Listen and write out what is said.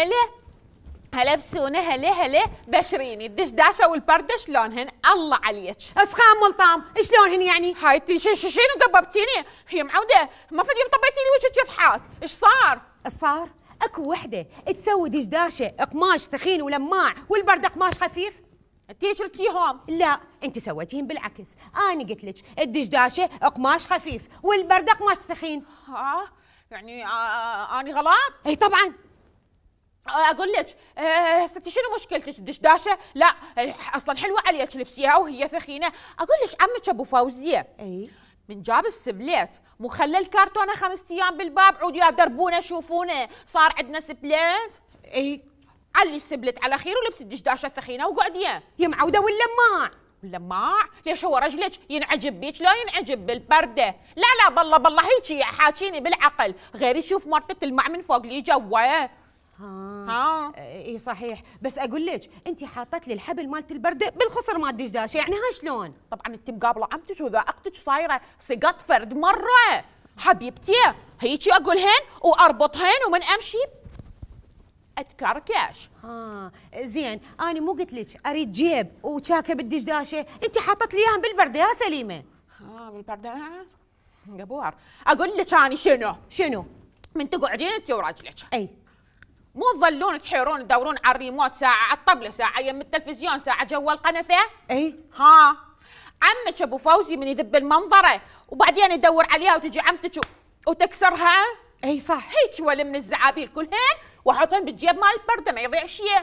هلا هلبسونا هلا هلا بشريني الدشداشه والبرده شلونهن الله عليك اسخام ملطام شلونهن يعني هاي شنو دببتيني هي معوده ما فد يوم طبيتيني وجهك يضحك ايش صار صار اكو وحده تسوي دشداشه قماش ثخين ولماع والبرده قماش خفيف انتي شلتيهم لا انت سويتيهم بالعكس انا قلت لك الدشداشه قماش خفيف والبرده قماش ثخين ها يعني آه آه آه اني غلط اي طبعا اقول لك آه، ستي شنو مشكلتك دشداشه لا آه، اصلا حلوه عليك لبسيها وهي ثخينه اقول لك عمك ابو فوزيه اي من جاب السبليت مخلل كرتونه خمس ايام بالباب عود يا دربونه شوفونه صار عندنا سبليت اي علي السبلت على خير ولبس الدشداشه الثخينه وقعد يا معوده واللماع واللماع ليش هو رجلك ينعجب بيك لا ينعجب بالبرده لا لا بالله بالله هيك حاكيني بالعقل غير يشوف مرتة تلمع من فوق لي جواه ها اي إيه، صحيح بس اقول لك انت حاطت لي الحبل مالت البرده بالخصر مال الدشداشه يعني ها شلون طبعا انت مقابله عمتك اختك صايره سقط فرد مره حبيبتي هيك اقولهن واربطهن ومن امشي اتكركش ها زين انا مو قلت لك اريد جيب وشاكه بالدشداشه انت حاطت لي اياهم بالبرده يا سليمه ها بالبرده قبور اقول لك انا شنو شنو من تقعدين انت ورجلك اي مو تظلون تحيرون تدورون على الريموت ساعه على الطبله ساعه يم التلفزيون ساعه جوا القنفه اي ها عمك ابو فوزي من يذب المنظره وبعدين يدور عليها وتجي عمتك وتكسرها اي صح هيك ولا من الزعابيل كلهن واحطهم بالجيب مال البرده ما يضيع شيء